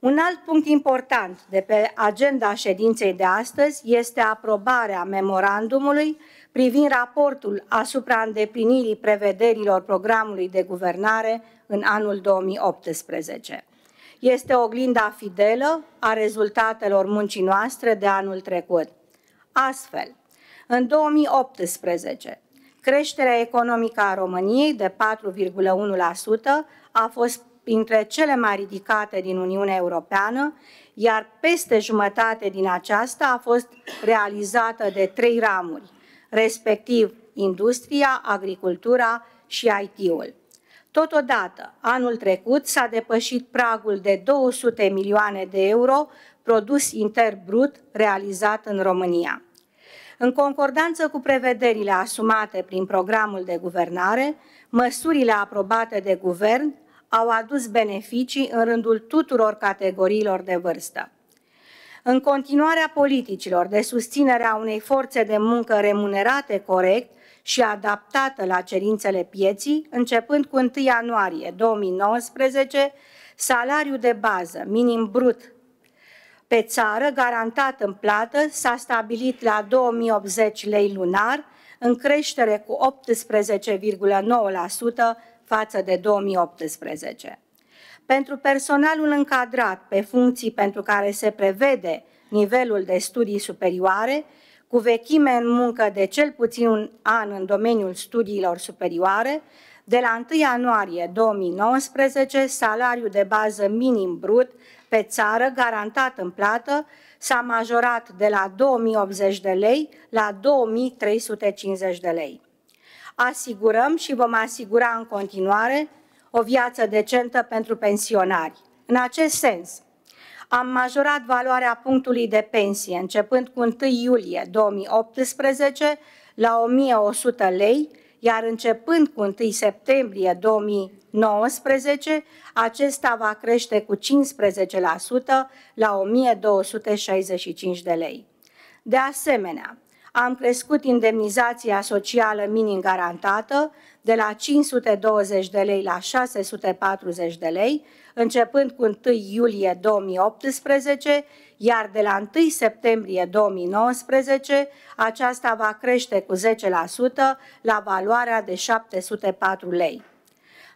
Un alt punct important de pe agenda ședinței de astăzi este aprobarea memorandumului privind raportul asupra îndeplinirii prevederilor programului de guvernare în anul 2018. Este oglinda fidelă a rezultatelor muncii noastre de anul trecut. Astfel, în 2018, creșterea economică a României de 4,1% a fost printre cele mai ridicate din Uniunea Europeană, iar peste jumătate din aceasta a fost realizată de trei ramuri, respectiv industria, agricultura și IT-ul. Totodată, anul trecut s-a depășit pragul de 200 milioane de euro produs inter brut realizat în România. În concordanță cu prevederile asumate prin programul de guvernare, măsurile aprobate de guvern au adus beneficii în rândul tuturor categoriilor de vârstă. În continuarea politicilor de susținere a unei forțe de muncă remunerate corect și adaptată la cerințele pieții, începând cu 1 ianuarie 2019, salariul de bază minim brut pe țară garantat în plată s-a stabilit la 2080 lei lunar, în creștere cu 18,9% față de 2018. Pentru personalul încadrat pe funcții pentru care se prevede nivelul de studii superioare, cu vechime în muncă de cel puțin un an în domeniul studiilor superioare, de la 1 ianuarie 2019, salariul de bază minim brut pe țară garantat în plată s-a majorat de la 2080 de lei la 2350 de lei asigurăm și vom asigura în continuare o viață decentă pentru pensionari. În acest sens, am majorat valoarea punctului de pensie începând cu 1 iulie 2018 la 1100 lei, iar începând cu 1 septembrie 2019, acesta va crește cu 15% la 1265 de lei. De asemenea, am crescut indemnizația socială minim garantată de la 520 de lei la 640 de lei, începând cu 1 iulie 2018, iar de la 1 septembrie 2019 aceasta va crește cu 10% la valoarea de 704 lei.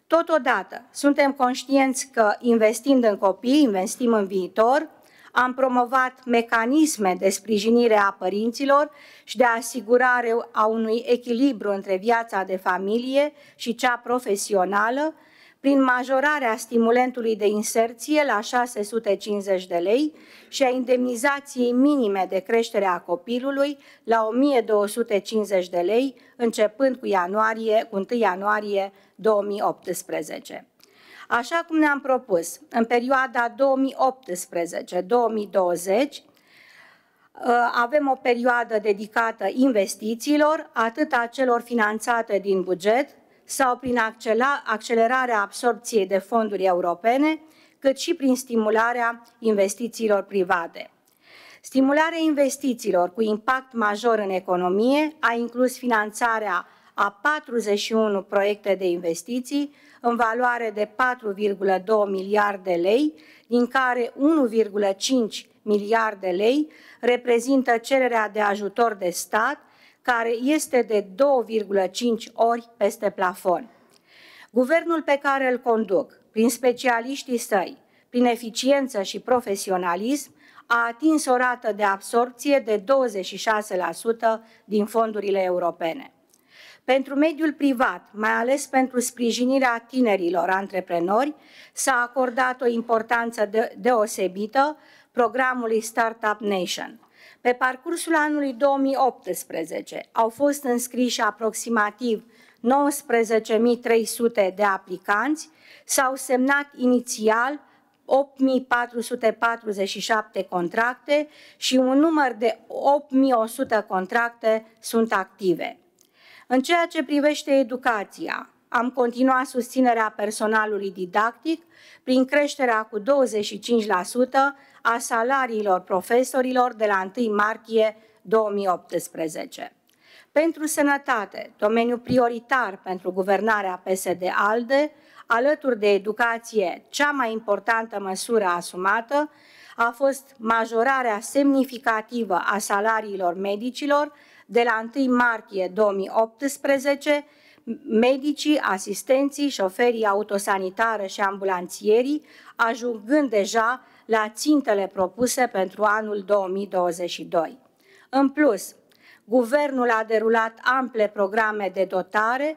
Totodată, suntem conștienți că investind în copii, investim în viitor, am promovat mecanisme de sprijinire a părinților și de asigurare a unui echilibru între viața de familie și cea profesională, prin majorarea stimulentului de inserție la 650 de lei și a indemnizației minime de creștere a copilului la 1250 de lei, începând cu, ianuarie, cu 1 ianuarie 2018. Așa cum ne-am propus, în perioada 2018-2020 uh, avem o perioadă dedicată investițiilor, atât a celor finanțate din buget sau prin accelerarea absorpției de fonduri europene, cât și prin stimularea investițiilor private. Stimularea investițiilor cu impact major în economie a inclus finanțarea a 41 proiecte de investiții în valoare de 4,2 miliarde lei, din care 1,5 miliarde lei reprezintă cererea de ajutor de stat, care este de 2,5 ori peste plafon. Guvernul pe care îl conduc, prin specialiștii săi, prin eficiență și profesionalism, a atins o rată de absorpție de 26% din fondurile europene. Pentru mediul privat, mai ales pentru sprijinirea tinerilor antreprenori, s-a acordat o importanță de- deosebită programului Startup Nation. Pe parcursul anului 2018 au fost înscriși aproximativ 19.300 de aplicanți, s-au semnat inițial 8.447 contracte și un număr de 8.100 contracte sunt active. În ceea ce privește educația, am continuat susținerea personalului didactic prin creșterea cu 25% a salariilor profesorilor de la 1 martie 2018. Pentru sănătate, domeniu prioritar pentru guvernarea PSD-ALDE, alături de educație, cea mai importantă măsură asumată a fost majorarea semnificativă a salariilor medicilor, de la 1 martie 2018, medicii, asistenții, șoferii autosanitară și ambulanțierii, ajungând deja la țintele propuse pentru anul 2022. În plus, guvernul a derulat ample programe de dotare,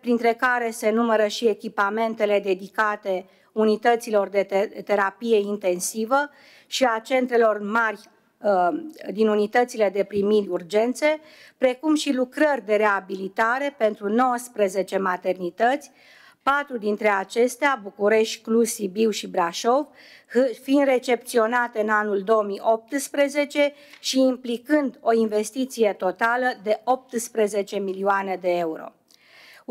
printre care se numără și echipamentele dedicate unităților de terapie intensivă și a centrelor mari Uh, din unitățile de primiri urgențe, precum și lucrări de reabilitare pentru 19 maternități, patru dintre acestea, București, Cluj, Sibiu și Brașov, fiind recepționate în anul 2018 și implicând o investiție totală de 18 milioane de euro.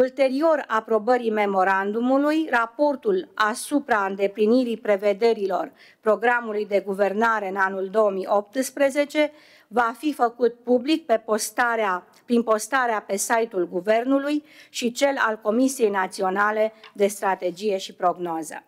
Ulterior aprobării memorandumului, raportul asupra îndeplinirii prevederilor programului de guvernare în anul 2018 va fi făcut public pe postarea, prin postarea pe site-ul Guvernului și cel al Comisiei Naționale de Strategie și Prognoză.